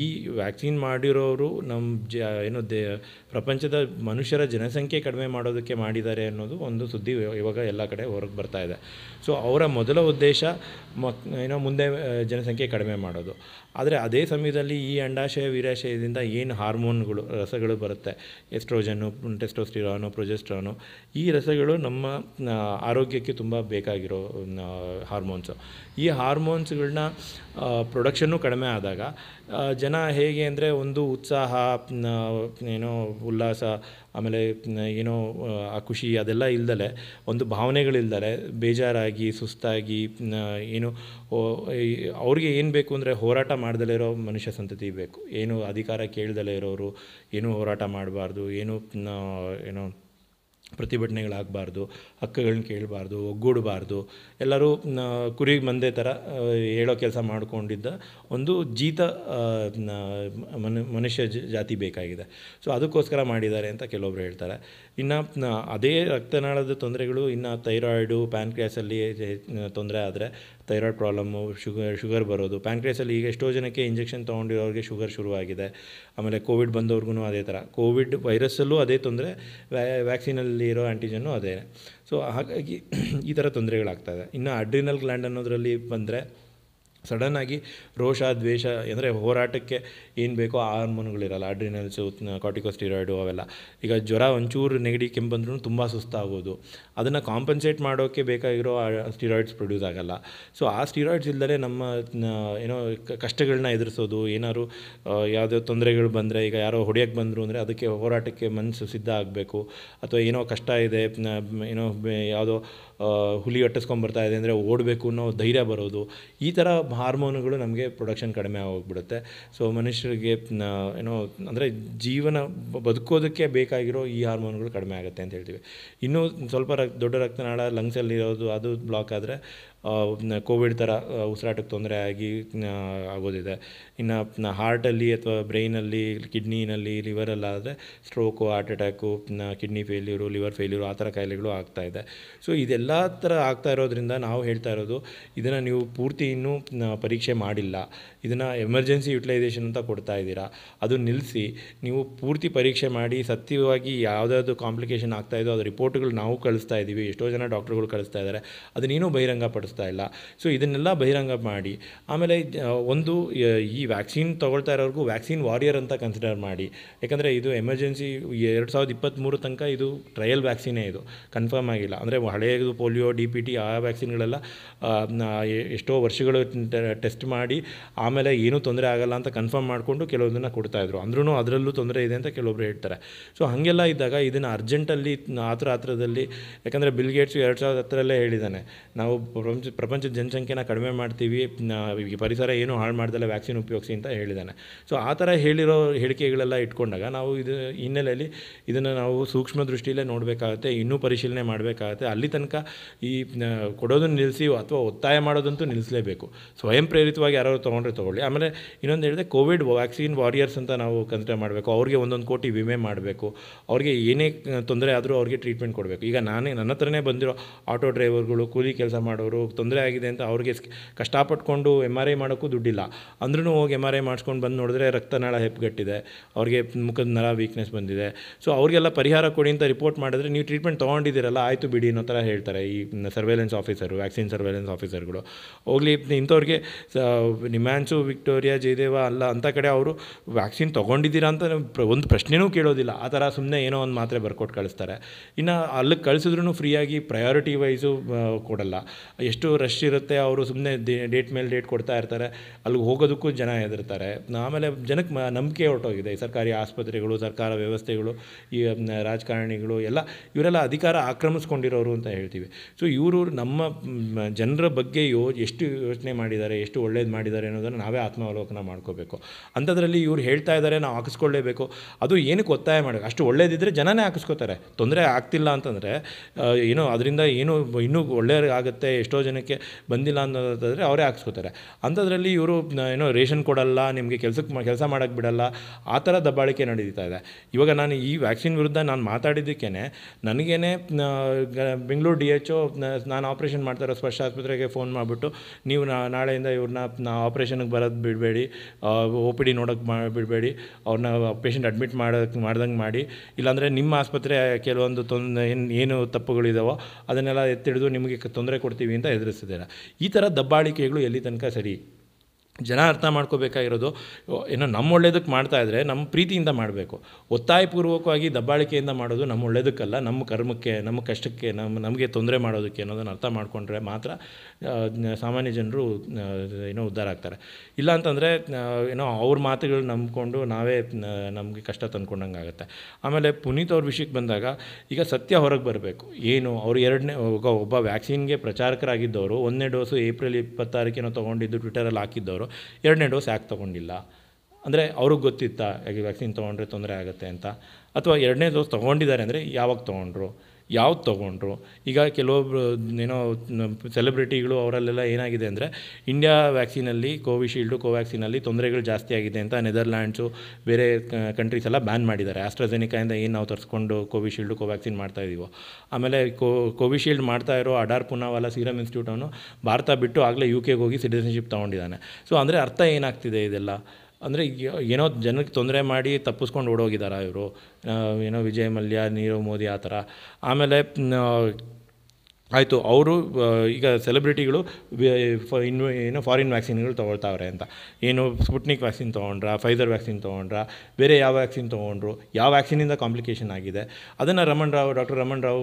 ಈ ವ್ಯಾಕ್ಸಿನ್ ಮಾಡಿರೋರು ನಮ್ಮ ಜ ಏನು ದೇ ಪ್ರಪಂಚದ ಮನುಷ್ಯರ ಜನಸಂಖ್ಯೆ ಕಡಿಮೆ ಮಾಡೋದಕ್ಕೆ ಮಾಡಿದ್ದಾರೆ ಅನ್ನೋದು ಒಂದು ಸುದ್ದಿ ಇವಾಗ ಎಲ್ಲ ಕಡೆ ಹೊರಗೆ ಬರ್ತಾ ಇದೆ ಸೊ ಅವರ ಮೊದಲ ಉದ್ದೇಶ ಮಕ್ ಏನೋ ಮುಂದೆ ಜನಸಂಖ್ಯೆ ಕಡಿಮೆ ಮಾಡೋದು ಆದರೆ ಅದೇ ಸಮಯದಲ್ಲಿ ಈ ಅಂಡಾಶಯ ವೀರಾಶಯದಿಂದ ಏನು ಹಾರ್ಮೋನ್ಗಳು ರಸಗಳು ಬರುತ್ತೆ ಎಸ್ಟ್ರೋಜನ್ನು ಟೆಸ್ಟೋಸ್ಟಿರಾನು ಪ್ರೊಜೆಸ್ಟ್ರಾನು ಈ ರಸಗಳು ನಮ್ಮ ಆರೋಗ್ಯಕ್ಕೆ ತುಂಬ ಬೇಕಾಗಿರೋ ಹಾರ್ಮೋನ್ಸು ಈ ಹಾರ್ಮೋನ್ಸ್ಗಳನ್ನ ಪ್ರೊಡಕ್ಷನ್ನು ಕಡಿಮೆ ಆದಾಗ ಜನ ಹೇಗೆ ಅಂದರೆ ಒಂದು ಉತ್ಸಾಹ ಏನೋ ಉಲ್ಲಾಸ ಆಮೇಲೆ ಏನೋ ಆ ಖುಷಿ ಅದೆಲ್ಲ ಇಲ್ದಲೆ ಒಂದು ಭಾವನೆಗಳಿಲ್ದಲೆ ಬೇಜಾರಾಗಿ ಸುಸ್ತಾಗಿ ಏನು ಅವ್ರಿಗೆ ಏನು ಬೇಕು ಅಂದರೆ ಹೋರಾಟ ಮಾಡ್ದಲೇ ಇರೋ ಮನುಷ್ಯ ಸಂತತಿ ಬೇಕು ಏನು ಅಧಿಕಾರ ಕೇಳ್ದಲೇ ಇರೋರು ಏನೂ ಹೋರಾಟ ಮಾಡಬಾರ್ದು ಏನು ಏನೋ ಪ್ರತಿಭಟನೆಗಳಾಗಬಾರ್ದು ಹಕ್ಕುಗಳನ್ನ ಕೇಳಬಾರ್ದು ಒಗ್ಗೂಡಬಾರ್ದು ಎಲ್ಲರೂ ಕುರಿಗೆ ಮಂದೆ ಥರ ಹೇಳೋ ಕೆಲಸ ಮಾಡಿಕೊಂಡಿದ್ದ ಒಂದು ಜೀತ ಮನುಷ್ಯ ಜಾತಿ ಬೇಕಾಗಿದೆ ಸೊ ಅದಕ್ಕೋಸ್ಕರ ಮಾಡಿದ್ದಾರೆ ಅಂತ ಕೆಲವೊಬ್ರು ಹೇಳ್ತಾರೆ ಇನ್ನು ಅದೇ ರಕ್ತನಾಳದ ತೊಂದರೆಗಳು ಇನ್ನು ಥೈರಾಯ್ಡು ಪ್ಯಾನ್ಕ್ರಿಯಾಸಲ್ಲಿ ತೊಂದರೆ ಆದರೆ ಥೈರಾಯ್ಡ್ ಪ್ರಾಬ್ಲಮ್ಮು ಶುಗರ್ ಶುಗರ್ ಬರೋದು ಪ್ಯಾನ್ಕ್ರಿಯಾಸಲ್ಲಿ ಈಗ ಎಷ್ಟೋ ಜನಕ್ಕೆ ಇಂಜೆಕ್ಷನ್ ತೊಗೊಂಡಿರೋರಿಗೆ ಶುಗರ್ ಶುರುವಾಗಿದೆ ಆಮೇಲೆ ಕೋವಿಡ್ ಬಂದವ್ರಿಗೂ ಅದೇ ಥರ ಕೋವಿಡ್ ವೈರಸ್ಸಲ್ಲೂ ಅದೇ ತೊಂದರೆ ವ್ಯಾ ವ್ಯಾಕ್ಸಿನಲ್ಲಿರೋ ಆ್ಯಂಟಿಜನ್ನು ಅದೇ ಸೊ ಹಾಗಾಗಿ ಈ ಥರ ತೊಂದರೆಗಳಾಗ್ತದೆ ಇನ್ನು ಅಡ್ರಿನಲ್ ಗ್ಲ್ಯಾಂಡ್ ಅನ್ನೋದರಲ್ಲಿ ಬಂದರೆ ಸಡನ್ನಾಗಿ ರೋಷ ದ್ವೇಷ ಅಂದರೆ ಹೋರಾಟಕ್ಕೆ ಏನು ಬೇಕೋ ಆ ಹಾರ್ಮೋನ್ಗಳಿರಲ್ಲ ಅಡ್ರಿನಲ್ಸು ಕಾಟಿಕೋಸ್ಟಿರಾಯ್ಡು ಅವೆಲ್ಲ ಈಗ ಜ್ವರ ಒಂಚೂರು ನೆಗಡಿ ಕೆಮ್ಮು ಬಂದ್ರೂ ತುಂಬ ಸುಸ್ತಾಗೋದು ಅದನ್ನು ಕಾಂಪನ್ಸೇಟ್ ಮಾಡೋಕ್ಕೆ ಬೇಕಾಗಿರೋ ಆ ಸ್ಟಿರಾಯ್ಡ್ಸ್ ಪ್ರೊಡ್ಯೂಸ್ ಆಗೋಲ್ಲ ಸೊ ಆ ಸ್ಟಿರಾಯ್ಡ್ಸ್ ಇಲ್ಲದೇ ನಮ್ಮ ಏನೋ ಕಷ್ಟಗಳನ್ನ ಎದುರಿಸೋದು ಏನಾದ್ರು ಯಾವುದೋ ತೊಂದರೆಗಳು ಬಂದರೆ ಈಗ ಯಾರೋ ಹೊಡೆಯೋಕ್ಕೆ ಬಂದರು ಅಂದರೆ ಅದಕ್ಕೆ ಹೋರಾಟಕ್ಕೆ ಮನಸ್ಸು ಸಿದ್ಧ ಆಗಬೇಕು ಅಥವಾ ಏನೋ ಕಷ್ಟ ಇದೆ ಏನೋ ಯಾವುದೋ ಹುಲಿ ಅಟ್ಟಿಸ್ಕೊಂಬರ್ತಾ ಇದೆ ಅಂದರೆ ಓಡಬೇಕು ಅನ್ನೋ ಧೈರ್ಯ ಬರೋದು ಈ ಥರ ಹಾರ್ಮೋನುಗಳು ನಮಗೆ ಪ್ರೊಡಕ್ಷನ್ ಕಡಿಮೆ ಆಗೋಗ್ಬಿಡುತ್ತೆ ಸೊ ಮನುಷ್ಯರಿಗೆ ಏನೋ ಅಂದರೆ ಜೀವನ ಬದುಕೋದಕ್ಕೆ ಬೇಕಾಗಿರೋ ಈ ಹಾರ್ಮೋನುಗಳು ಕಡಿಮೆ ಆಗುತ್ತೆ ಅಂತ ಹೇಳ್ತೀವಿ ಇನ್ನೂ ಸ್ವಲ್ಪ ರಕ್ ದೊಡ್ಡ ರಕ್ತನಾಳ ಲಂಗ್ಸಲ್ಲಿರೋದು ಅದು ಬ್ಲಾಕ್ ಆದರೆ ಕೋವಿಡ್ ಥರ ಉಸಿರಾಟಕ್ಕೆ ತೊಂದರೆ ಆಗಿ ಆಗೋದಿದೆ ಇನ್ನು ಹಾರ್ಟಲ್ಲಿ ಅಥವಾ ಬ್ರೈನಲ್ಲಿ ಕಿಡ್ನಿನಲ್ಲಿ ಲಿವರಲ್ಲಾದರೆ stroke heart attack kidney failure liver failure ಆ ಥರ ಕಾಯಿಲೆಗಳು ಆಗ್ತಾಯಿದೆ ಸೊ ಇದೆಲ್ಲ ಥರ ಆಗ್ತಾ ಇರೋದ್ರಿಂದ ನಾವು ಹೇಳ್ತಾ ಇರೋದು ಇದನ್ನು ನೀವು ಪೂರ್ತಿ ಇನ್ನೂ ಪರೀಕ್ಷೆ ಮಾಡಿಲ್ಲ ಇದನ್ನು ಎಮರ್ಜೆನ್ಸಿ ಯುಟಿಲೈಸೇಷನ್ ಅಂತ ಕೊಡ್ತಾ ಇದ್ದೀರಾ ಅದು ನಿಲ್ಲಿಸಿ ನೀವು ಪೂರ್ತಿ ಪರೀಕ್ಷೆ ಮಾಡಿ ಸತ್ಯವಾಗಿ ಯಾವುದಾದ್ರು ಕಾಂಪ್ಲಿಕೇಶನ್ ಆಗ್ತಾಯಿದೋ ಅದು ರಿಪೋರ್ಟ್ಗಳು ನಾವು ಕಳಿಸ್ತಾ ಇದ್ದೀವಿ ಎಷ್ಟೋ ಜನ ಡಾಕ್ಟ್ರುಗಳು ಕಳಿಸ್ತಾ ಇದ್ದಾರೆ ಅದನ್ನೇನು ಬಹಿರಂಗ ಪಡಿಸ್ತಾ ಇಲ್ಲ ಸೊ ಇದನ್ನೆಲ್ಲ ಬಹಿರಂಗ ಮಾಡಿ ಆಮೇಲೆ ಒಂದು ಈ ವ್ಯಾಕ್ಸಿನ್ ತೊಗೊಳ್ತಾ ಇರೋರಿಗೂ ವ್ಯಾಕ್ಸಿನ್ ವಾರಿಯರ್ ಅಂತ ಕನ್ಸಿಡರ್ ಮಾಡಿ ಯಾಕಂದರೆ ಇದು ಎಮರ್ಜೆನ್ಸಿ ಎರಡು ಸಾವಿರದ ಇಪ್ಪತ್ತ್ಮೂರು ತನಕ ಇದು ಟ್ರಯಲ್ ವ್ಯಾಕ್ಸಿನೇ ಇದು ಕನ್ಫರ್ಮ್ ಆಗಿಲ್ಲ ಅಂದರೆ ಹಳೆಯದು ಪೋಲಿಯೋ ಡಿ ಪಿ ಟಿ ಆ ವ್ಯಾಕ್ಸಿನ್ಗಳೆಲ್ಲ ಎಷ್ಟೋ ವರ್ಷಗಳು ಟೆಸ್ಟ್ ಮಾಡಿ ಆಮೇಲೆ ಏನೂ ತೊಂದರೆ ಆಗಲ್ಲ ಅಂತ ಕನ್ಫರ್ಮ್ ಮಾಡಿಕೊಂಡು ಕೆಲವೊಂದನ್ನು ಕೊಡ್ತಾಯಿದ್ರು ಅಂದ್ರೂ ಅದರಲ್ಲೂ ತೊಂದರೆ ಇದೆ ಅಂತ ಕೆಲವೊಬ್ರು ಹೇಳ್ತಾರೆ ಸೊ ಹಾಗೆಲ್ಲ ಇದ್ದಾಗ ಇದನ್ನು ಅರ್ಜೆಂಟಲ್ಲಿ ಆ ಥರ ಹತ್ರದಲ್ಲಿ ಯಾಕಂದರೆ ಬಿಲ್ ಗೇಟ್ಸ್ ಎರಡು ಸಾವಿರದ ಹತ್ತರಲ್ಲೇ ಹೇಳಿದ್ದಾನೆ ನಾವು ಪ್ರಪಂಚ ಪ್ರಪಂಚದ ಜನಸಂಖ್ಯೆನ ಕಡಿಮೆ ಮಾಡ್ತೀವಿ ಈ ಪರಿಸರ ಏನು ಹಾಳು ಮಾಡ್ದಲ್ಲ ವ್ಯಾಕ್ಸಿನ್ ಉಪಯೋಗಿಸಿ ಅಂತ ಹೇಳಿದ್ದಾನೆ ಸೊ ಆ ಥರ ಹೇಳಿರೋ ಹೇಳಿಕೆಗಳೆಲ್ಲ ಇಟ್ಕೊಂಡಾಗ ನಾವು ಇದು ಹಿನ್ನೆಲೆಯಲ್ಲಿ ಇದನ್ನು ನಾವು ಸೂಕ್ಷ್ಮ ದೃಷ್ಟಿಯಲ್ಲೇ ನೋಡಬೇಕಾಗತ್ತೆ ಇನ್ನೂ ಪರಿಶೀಲನೆ ಮಾಡಬೇಕಾಗತ್ತೆ ಅಲ್ಲಿ ತನಕ ಈ ಕೊಡೋದನ್ನು ನಿಲ್ಲಿಸಿ ಅಥವಾ ಒತ್ತಾಯ ಮಾಡೋದಂತೂ ನಿಲ್ಲಿಸಲೇಬೇಕು ಸ್ವಯಂ ಪ್ರೇರಿತವಾಗಿ ಯಾರಾದರೂ ತೊಗೊಂಡ್ರೆ ತೊಗೊಳ್ಳಿ ಆಮೇಲೆ ಇನ್ನೊಂದು ಹೇಳಿದೆ ಕೋವಿಡ್ ವ್ಯಾಕ್ಸಿನ್ ವಾರಿಯರ್ಸ್ ಅಂತ ನಾವು ಕನ್ಸಿಡರ್ ಮಾಡಬೇಕು ಅವ್ರಿಗೆ ಒಂದೊಂದು ಕೋಟಿ ವಿಮೆ ಮಾಡಬೇಕು ಅವ್ರಿಗೆ ಏನೇ ತೊಂದರೆ ಆದರೂ ಅವ್ರಿಗೆ ಟ್ರೀಟ್ಮೆಂಟ್ ಕೊಡಬೇಕು ಈಗ ನಾನೇ ನನ್ನ ಹತ್ರನೇ ಬಂದಿರೋ ಆಟೋ ಡ್ರೈವರ್ಗಳು ಕೂಲಿ ಕೆಲಸ ಮಾಡೋರು ತೊಂದರೆ ಆಗಿದೆ ಅಂತ ಅವ್ರಿಗೆ ಕಷ್ಟಪಟ್ಕೊಂಡು ಎಮ್ ಆರ್ ಐ ಮಾಡೋಕ್ಕೂ ದುಡ್ಡಿಲ್ಲ ಅಂದ್ರೂ ಹೋಗಿ ಎಮ್ ಆರ್ ಐ ಮಾಡಿಸ್ಕೊಂಡು ಬಂದು ನೋಡಿದ್ರೆ ರಕ್ತನಾಳ ಹೆಪ್ಪುಗಟ್ಟಿದೆ ಅವ್ರಿಗೆ ಮುಖದ ನರ ವೀಕ್ನೆಸ್ ಬಂದಿದೆ ಸೊ ಅವರಿಗೆಲ್ಲ ಪರಿಹಾರ ಕೊಡಿ ಅಂತ ರಿಪೋರ್ಟ್ ಮಾಡಿದ್ರೆ ನೀವು ಟ್ರೀಟ್ಮೆಂಟ್ ತೊಗೊಂಡಿದ್ದೀರಲ್ಲ ಆಯಿತು ಬಿಡಿ ಅನ್ನೋ ಥರ ಹೇಳ್ತಾರೆ ಈ ಸರ್ವೆಲೆನ್ಸ್ ಆಫೀಸರು ವ್ಯಾಕ್ಸಿನ್ ಸರ್ವೆಲೆನ್ಸ್ ಆಫೀಸರ್ಗಳು ಹೋಗಲಿ ಇಂಥವ್ರಿಗೆ ನಿಮ್ಯಾನ್ಸು ವಿಕ್ಟೋರಿಯಾ ಜಯದೇವ ಅಲ್ಲ ಅಂಥ ಕಡೆ ಅವರು ವ್ಯಾಕ್ಸಿನ್ ತೊಗೊಂಡಿದ್ದೀರಾ ಅಂತ ಒಂದು ಪ್ರಶ್ನೆನೂ ಕೇಳೋದಿಲ್ಲ ಆ ಥರ ಸುಮ್ಮನೆ ಏನೋ ಒಂದು ಮಾತ್ರೆ ಬರ್ಕೊಟ್ಟು ಕಳಿಸ್ತಾರೆ ಇನ್ನು ಅಲ್ಲಿಗೆ ಕಳಿಸಿದ್ರು ಫ್ರೀಯಾಗಿ ಪ್ರಯಾರಿಟಿ ವೈಸು ಕೊಡಲ್ಲ ಎಷ್ಟು ಎಷ್ಟು ರಶ್ ಇರುತ್ತೆ ಅವರು ಸುಮ್ಮನೆ ಡೇಟ್ ಮೇಲೆ ಡೇಟ್ ಕೊಡ್ತಾ ಇರ್ತಾರೆ ಅಲ್ಲಿಗೆ ಹೋಗೋದಕ್ಕೂ ಜನ ಹೆದರ್ತಾರೆ ಆಮೇಲೆ ಜನಕ್ಕೆ ನಂಬಿಕೆ ಹೊರಟೋಗಿದೆ ಸರ್ಕಾರಿ ಆಸ್ಪತ್ರೆಗಳು ಸರ್ಕಾರ ವ್ಯವಸ್ಥೆಗಳು ಈ ರಾಜಕಾರಣಿಗಳು ಎಲ್ಲ ಇವರೆಲ್ಲ ಅಧಿಕಾರ ಆಕ್ರಮಿಸ್ಕೊಂಡಿರೋರು ಅಂತ ಹೇಳ್ತೀವಿ ಸೊ ಇವರು ನಮ್ಮ ಜನರ ಬಗ್ಗೆ ಯೋ ಎಷ್ಟು ಯೋಚನೆ ಮಾಡಿದ್ದಾರೆ ಎಷ್ಟು ಒಳ್ಳೇದು ಮಾಡಿದ್ದಾರೆ ಅನ್ನೋದನ್ನು ನಾವೇ ಆತ್ಮಾವಲೋಕನ ಮಾಡ್ಕೋಬೇಕು ಅಂಥದ್ರಲ್ಲಿ ಇವ್ರು ಹೇಳ್ತಾ ಇದ್ದಾರೆ ನಾವು ಹಾಕಿಸ್ಕೊಳ್ಳೇಬೇಕು ಅದು ಏನಕ್ಕೆ ಒತ್ತಾಯ ಮಾಡಬೇಕು ಅಷ್ಟು ಒಳ್ಳೇದಿದ್ದರೆ ಜನನೇ ಹಾಕಿಸ್ಕೋತಾರೆ ತೊಂದರೆ ಆಗ್ತಿಲ್ಲ ಅಂತಂದರೆ ಏನೋ ಅದರಿಂದ ಏನು ಇನ್ನೂ ಆಗುತ್ತೆ ಎಷ್ಟೋ ಪ್ರಯೋಜನಕ್ಕೆ ಬಂದಿಲ್ಲ ಅನ್ನೋದಾದರೆ ಅವರೇ ಹಾಕ್ಸ್ಕೋತಾರೆ ಅಂಥದ್ರಲ್ಲಿ ಇವರು ಏನೋ ರೇಷನ್ ಕೊಡಲ್ಲ ನಿಮಗೆ ಕೆಲಸಕ್ಕೆ ಕೆಲಸ ಮಾಡೋಕ್ಕೆ ಬಿಡಲ್ಲ ಆ ಥರ ದಬ್ಬಾಳಿಕೆ ನಡೀತಾ ಇದೆ ಇವಾಗ ನಾನು ಈ ವ್ಯಾಕ್ಸಿನ್ ವಿರುದ್ಧ ನಾನು ಮಾತಾಡಿದ್ದಕ್ಕೇ ನನಗೇನೆ ಬೆಂಗಳೂರು ಡಿ ಎಚ್ ಒ ನಾನು ಆಪ್ರೇಷನ್ ಮಾಡ್ತಾರೆ ಸ್ಪರ್ಶ ಆಸ್ಪತ್ರೆಗೆ ಫೋನ್ ಮಾಡಿಬಿಟ್ಟು ನೀವು ನಾಳೆಯಿಂದ ಇವ್ರನ್ನ ನಾ ಆಪ್ರೇಷನ್ಗೆ ಬರೋದು ಬಿಡಬೇಡಿ ಒ ಪಿ ಡಿ ನೋಡೋಕ್ಕೆ ಮಾಡಿ ಬಿಡಬೇಡಿ ಅವ್ರನ್ನ ಪೇಷಂಟ್ ಅಡ್ಮಿಟ್ ಮಾಡೋಕ್ಕೆ ಮಾಡ್ದಂಗೆ ಮಾಡಿ ಇಲ್ಲಾಂದರೆ ನಿಮ್ಮ ಆಸ್ಪತ್ರೆ ಕೆಲವೊಂದು ತೊಂದ ಏನು ಏನು ತಪ್ಪುಗಳಿದಾವೋ ಅದನ್ನೆಲ್ಲ ಎತ್ತಿಡಿದು ನಿಮಗೆ ತೊಂದರೆ ಕೊಡ್ತೀವಿ ಅಂತ ಎದುರಿಸ್ತಿದ್ದಾರೆ ಈ ಥರ ದಬ್ಬಾಳಿಕೆಗಳು ಎಲ್ಲಿ ತನಕ ಸರಿ ಜನ ಅರ್ಥ ಮಾಡ್ಕೋಬೇಕಾಗಿರೋದು ಏನೋ ನಮ್ಮ ಒಳ್ಳೇದಕ್ಕೆ ಇದ್ದರೆ ನಮ್ಮ ಪ್ರೀತಿಯಿಂದ ಮಾಡಬೇಕು ಒತ್ತಾಯಪೂರ್ವಕವಾಗಿ ದಬ್ಬಾಳಿಕೆಯಿಂದ ಮಾಡೋದು ನಮ್ಮ ಒಳ್ಳೇದಕ್ಕಲ್ಲ ನಮ್ಮ ಕರ್ಮಕ್ಕೆ ನಮ್ಮ ಕಷ್ಟಕ್ಕೆ ನಮ್ಮ ನಮಗೆ ತೊಂದರೆ ಮಾಡೋದಕ್ಕೆ ಅನ್ನೋದನ್ನು ಅರ್ಥ ಮಾಡಿಕೊಂಡ್ರೆ ಮಾತ್ರ ಸಾಮಾನ್ಯ ಜನರು ಏನೋ ಉದ್ಧಾರ ಆಗ್ತಾರೆ ಇಲ್ಲ ಅಂತಂದರೆ ಏನೋ ಅವ್ರ ಮಾತುಗಳು ನಂಬಿಕೊಂಡು ನಾವೇ ನಮಗೆ ಕಷ್ಟ ತಂದ್ಕೊಂಡಂಗೆ ಆಗುತ್ತೆ ಆಮೇಲೆ ಪುನೀತ್ ಅವ್ರ ವಿಷಯಕ್ಕೆ ಬಂದಾಗ ಈಗ ಸತ್ಯ ಹೊರಗೆ ಬರಬೇಕು ಏನು ಅವರು ಎರಡನೇ ಒಬ್ಬ ವ್ಯಾಕ್ಸಿನ್ಗೆ ಪ್ರಚಾರಕರಾಗಿದ್ದವರು ಒಂದನೇ ಡೋಸು ಏಪ್ರಿಲ್ ಇಪ್ಪತ್ತಾರೀಕೇನೋ ತೊಗೊಂಡಿದ್ದು ಟ್ವಿಟರಲ್ಲಿ ಹಾಕಿದ್ದವರು ಎರಡನೇ ಡೋಸ್ ಯಾಕೆ ತೊಗೊಂಡಿಲ್ಲ ಅಂದರೆ ಅವ್ರಿಗೆ ಗೊತ್ತಿತ್ತಾ ಯಾಕೆ ವ್ಯಾಕ್ಸಿನ್ ತೊಗೊಂಡ್ರೆ ತೊಂದರೆ ಆಗುತ್ತೆ ಅಂತ ಅಥವಾ ಎರಡನೇ ಡೋಸ್ ತೊಗೊಂಡಿದ್ದಾರೆ ಅಂದರೆ ಯಾವಾಗ ತೊಗೊಂಡ್ರು ಯಾವ್ದು ತೊಗೊಂಡ್ರು ಈಗ ಕೆಲವೊಬ್ರು ಏನೋ ಸೆಲೆಬ್ರಿಟಿಗಳು ಅವರಲ್ಲೆಲ್ಲ ಏನಾಗಿದೆ ಅಂದರೆ ಇಂಡಿಯಾ ವ್ಯಾಕ್ಸಿನಲ್ಲಿ ಕೋವಿಶೀಲ್ಡು ಕೋವ್ಯಾಕ್ಸಿನಲ್ಲಿ ತೊಂದರೆಗಳು ಜಾಸ್ತಿ ಆಗಿದೆ ಅಂತ ನೆದರ್ಲ್ಯಾಂಡ್ಸು ಬೇರೆ ಕಂಟ್ರೀಸ್ ಎಲ್ಲ ಬ್ಯಾನ್ ಮಾಡಿದ್ದಾರೆ ಆಸ್ಟ್ರಾಜೆನಿಕಾಯಿಂದ ಏನು ನಾವು ತರಿಸ್ಕೊಂಡು ಕೋವಿಶೀಲ್ಡು ಕೋವ್ಯಾಕ್ಸಿನ್ ಮಾಡ್ತಾ ಇದ್ದೀವೋ ಆಮೇಲೆ ಕೋ ಕೋವಿಶೀಲ್ಡ್ ಮಾಡ್ತಾ ಇರೋ ಅಡಾರ್ ಪುನಾವಾಲ ಸೀರಮ್ ಇನ್ಸ್ಟಿಟ್ಯೂಟ್ ಅವನು ಭಾರತ ಬಿಟ್ಟು ಆಗಲೇ ಯು ಕೆಗೆ ಹೋಗಿ ಸಿಟಿಸನ್ಶಿಪ್ ತೊಗೊಂಡಿದ್ದಾನೆ ಸೊ ಅಂದರೆ ಅರ್ಥ ಏನಾಗ್ತಿದೆ ಇದೆಲ್ಲ ಅಂದರೆ ಏನೋ ಜನಕ್ಕೆ ತೊಂದರೆ ಮಾಡಿ ತಪ್ಪಿಸ್ಕೊಂಡು ಓಡೋಗಿದ್ದಾರೆ ಇವರು ಏನೋ ವಿಜಯ್ ಮಲ್ಯ ನೀರವ್ ಮೋದಿ ಆ ಥರ ಆಮೇಲೆ ಆಯಿತು ಅವರು ಈಗ ಸೆಲೆಬ್ರಿಟಿಗಳು ಇನ್ನು ಏನೋ ಫಾರಿನ್ ವ್ಯಾಕ್ಸಿನ್ಗಳು ತೊಗೊಳ್ತಾವ್ರೆ ಅಂತ ಏನು ಸ್ಪುಟ್ನಿಕ್ ವ್ಯಾಕ್ಸಿನ್ ತೊಗೊಂಡ್ರಾ ಫೈಸರ್ ವ್ಯಾಕ್ಸಿನ್ ತೊಗೊಂಡ್ರಾ ಬೇರೆ ಯಾವ ವ್ಯಾಕ್ಸಿನ್ ತೊಗೊಂಡ್ರು ಯಾವ ವ್ಯಾಕ್ಸಿನಿಂದ ಕಾಂಪ್ಲಿಕೇಶನ್ ಆಗಿದೆ ಅದನ್ನು ರಮಣ್ ರಾವ್ ಡಾಕ್ಟರ್ ರಮಣ್ ರಾವ್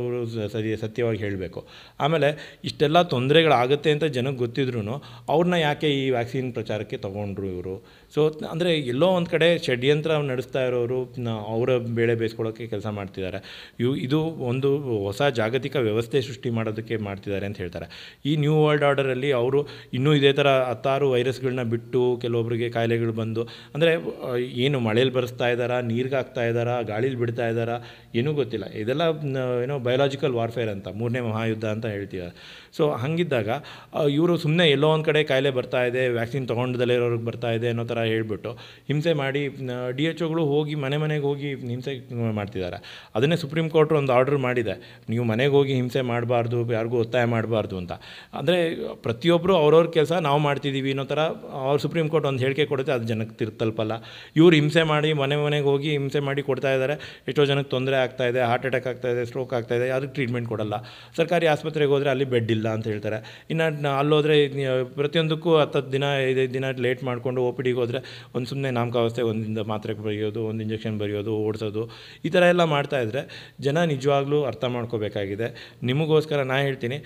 ಸರಿ ಸತ್ಯವಾಗಿ ಹೇಳಬೇಕು ಆಮೇಲೆ ಇಷ್ಟೆಲ್ಲ ತೊಂದರೆಗಳಾಗುತ್ತೆ ಅಂತ ಜನಕ್ಕೆ ಗೊತ್ತಿದ್ರು ಅವ್ರನ್ನ ಯಾಕೆ ಈ ವ್ಯಾಕ್ಸಿನ್ ಪ್ರಚಾರಕ್ಕೆ ತೊಗೊಂಡ್ರು ಇವರು ಸೊ ಅಂದರೆ ಎಲ್ಲೋ ಒಂದು ಕಡೆ ಷಡ್ಯಂತ್ರ ನಡೆಸ್ತಾ ಇರೋರು ಅವರ ಬೇಳೆ ಬೇಯಿಸ್ಕೊಳ್ಳೋಕ್ಕೆ ಕೆಲಸ ಮಾಡ್ತಿದ್ದಾರೆ ಇವು ಇದು ಒಂದು ಹೊಸ ಜಾಗತಿಕ ವ್ಯವಸ್ಥೆ ಸೃಷ್ಟಿ ಮಾಡೋದು ಅದಕ್ಕೆ ಮಾಡ್ತಿದ್ದಾರೆ ಅಂತ ಹೇಳ್ತಾರೆ ಈ ನ್ಯೂ ವರ್ಲ್ಡ್ ಆರ್ಡರಲ್ಲಿ ಅವರು ಇನ್ನೂ ಇದೇ ಥರ ಹತ್ತಾರು ವೈರಸ್ಗಳನ್ನ ಬಿಟ್ಟು ಕೆಲವೊಬ್ಬರಿಗೆ ಕಾಯಿಲೆಗಳು ಬಂದು ಅಂದರೆ ಏನು ಮಳೆಯಲ್ಲಿ ಬರೆಸ್ತಾ ಇದ್ದಾರಾ ನೀರಿಗೆ ಹಾಕ್ತಾ ಇದ್ದಾರಾ ಗಾಳಿಲಿ ಬಿಡ್ತಾ ಇದ್ದಾರಾ ಏನೂ ಗೊತ್ತಿಲ್ಲ ಇದೆಲ್ಲ ಏನೋ ಬಯೋಲಾಜಿಕಲ್ ವಾರ್ಫೇರ್ ಅಂತ ಮೂರನೇ ಮಹಾಯುದ್ಧ ಅಂತ ಹೇಳ್ತೀವಿ ಸೊ ಹಾಗಿದ್ದಾಗ ಇವರು ಸುಮ್ಮನೆ ಎಲ್ಲೋ ಒಂದು ಕಡೆ ಕಾಯಿಲೆ ಬರ್ತಾ ಇದೆ ವ್ಯಾಕ್ಸಿನ್ ತೊಗೊಂಡದಲ್ಲೇ ಇರೋರಿಗೆ ಬರ್ತಾ ಇದೆ ಅನ್ನೋ ಥರ ಹೇಳಿಬಿಟ್ಟು ಹಿಂಸೆ ಮಾಡಿ ಡಿ ಎಚ್ ಒಗಳು ಹೋಗಿ ಮನೆ ಮನೆಗೆ ಹೋಗಿ ಹಿಂಸೆ ಮಾಡ್ತಿದ್ದಾರೆ ಅದನ್ನೇ ಸುಪ್ರೀಂ ಕೋರ್ಟ್ ಒಂದು ಆರ್ಡರ್ ಮಾಡಿದೆ ನೀವು ಮನೆಗೆ ಹೋಗಿ ಹಿಂಸೆ ಮಾಡಬಾರ್ದು ಯಾರಿಗೂ ಒತ್ತಾಯ ಮಾಡಬಾರ್ದು ಅಂತ ಅಂದರೆ ಪ್ರತಿಯೊಬ್ಬರು ಅವ್ರವ್ರ ಕೆಲಸ ನಾವು ಮಾಡ್ತಿದ್ದೀವಿ ಅನ್ನೋ ಥರ ಅವ್ರು ಸುಪ್ರೀಂ ಕೋರ್ಟ್ ಒಂದು ಹೇಳಿಕೆ ಕೊಡುತ್ತೆ ಅದು ಜನಕ್ಕೆ ತಿರ್ತಲ್ಪಲ್ಲ ಇವರು ಇವ್ರು ಹಿಂಸೆ ಮಾಡಿ ಮನೆ ಮನೆಗೆ ಹೋಗಿ ಹಿಂಸೆ ಮಾಡಿ ಕೊಡ್ತಾ ಇದ್ದಾರೆ ಎಷ್ಟೋ ಜನಕ್ಕೆ ತೊಂದರೆ ಆಗ್ತಾ ಇದೆ ಹಾರ್ಟ್ ಅಟ್ಯಾಕ್ ಆಗ್ತಾ ಇದೆ ಸ್ಟ್ರೋಕ್ ಆಗ್ತಾ ಇದೆ ಅದಕ್ಕೆ ಟ್ರೀಟ್ಮೆಂಟ್ ಕೊಡಲ್ಲ ಸರ್ಕಾರಿ ಆಸ್ಪತ್ರೆಗೆ ಹೋದರೆ ಅಲ್ಲಿ ಬೆಡ್ ಇಲ್ಲ ಅಂತ ಹೇಳ್ತಾರೆ ಇನ್ನು ಅಲ್ಲೋದ್ರೆ ಪ್ರತಿಯೊಂದಕ್ಕೂ ಹತ್ತತ್ತು ದಿನ ಐದೈದು ದಿನ ಲೇಟ್ ಮಾಡಿಕೊಂಡು ಓ ಪಿ ಡಿಗೆ ಹೋದರೆ ಒಂದು ಸುಮ್ಮನೆ ನಾಮಕಾವಸ್ಥೆ ಒಂದಿಂದ ಮಾತ್ರೆಗೆ ಬರೆಯೋದು ಒಂದು ಇಂಜೆಕ್ಷನ್ ಬರೆಯೋದು ಓಡಿಸೋದು ಈ ಥರ ಎಲ್ಲ ಇದ್ದರೆ ಜನ ನಿಜವಾಗ್ಲೂ ಅರ್ಥ ಮಾಡ್ಕೋಬೇಕಾಗಿದೆ ನಿಮಗೋಸ್ಕರ ನಾನು ನಾನು ಹೇಳ್ತೀನಿ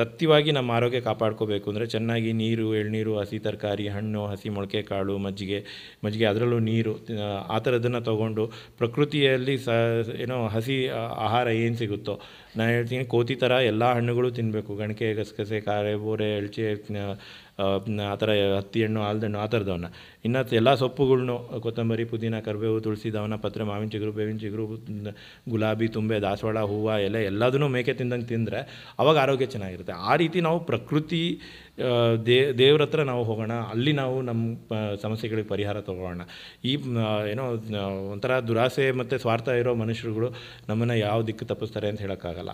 ಸತ್ಯವಾಗಿ ನಮ್ಮ ಆರೋಗ್ಯ ಕಾಪಾಡ್ಕೋಬೇಕು ಅಂದರೆ ಚೆನ್ನಾಗಿ ನೀರು ಎಳ್ನೀರು ಹಸಿ ತರಕಾರಿ ಹಣ್ಣು ಹಸಿ ಮೊಳಕೆ ಕಾಳು ಮಜ್ಜಿಗೆ ಮಜ್ಜಿಗೆ ಅದರಲ್ಲೂ ನೀರು ಆ ಥರದನ್ನು ತೊಗೊಂಡು ಪ್ರಕೃತಿಯಲ್ಲಿ ಸ ಏನೋ ಹಸಿ ಆಹಾರ ಏನು ಸಿಗುತ್ತೋ ನಾನು ಹೇಳ್ತೀನಿ ಕೋತಿ ಥರ ಎಲ್ಲ ಹಣ್ಣುಗಳು ತಿನ್ನಬೇಕು ಗಣಕೆ ಗಸಗಸೆ ಕಾರೆ ಬೋರೆ ಎಳ್ಚೆ ಆ ಥರ ಹತ್ತಿ ಹಣ್ಣು ಆಲ್ದಣ್ಣು ಆ ಥರದವನ್ನ ಇನ್ನು ಎಲ್ಲ ಸೊಪ್ಪುಗಳ್ನು ಕೊತ್ತಂಬರಿ ಪುದೀನ ಕರಿಬೇವು ತುಳಸಿ ದವನ ಪತ್ರೆ ಮಾವಿನ ಚಿಗುರು ಬೇವಿನ ಚಿಗುರು ಗುಲಾಬಿ ತುಂಬೆ ದಾಸವಾಳ ಹೂವು ಎಲೆ ಎಲ್ಲದನ್ನೂ ಮೇಕೆ ತಿಂದಂಗೆ ತಿಂದರೆ ಅವಾಗ ಆರೋಗ್ಯ ಚೆನ್ನಾಗಿರುತ್ತೆ ಆ ರೀತಿ ನಾವು ಪ್ರಕೃತಿ ದೇ ದೇವ್ರ ಹತ್ರ ನಾವು ಹೋಗೋಣ ಅಲ್ಲಿ ನಾವು ನಮ್ಮ ಸಮಸ್ಯೆಗಳಿಗೆ ಪರಿಹಾರ ತೊಗೊಳ್ಳೋಣ ಈ ಏನೋ ಒಂಥರ ದುರಾಸೆ ಮತ್ತು ಸ್ವಾರ್ಥ ಇರೋ ಮನುಷ್ಯರುಗಳು ನಮ್ಮನ್ನು ಯಾವ ದಿಕ್ಕು ತಪ್ಪಿಸ್ತಾರೆ ಅಂತ ಹೇಳೋಕ್ಕಾಗಲ್ಲ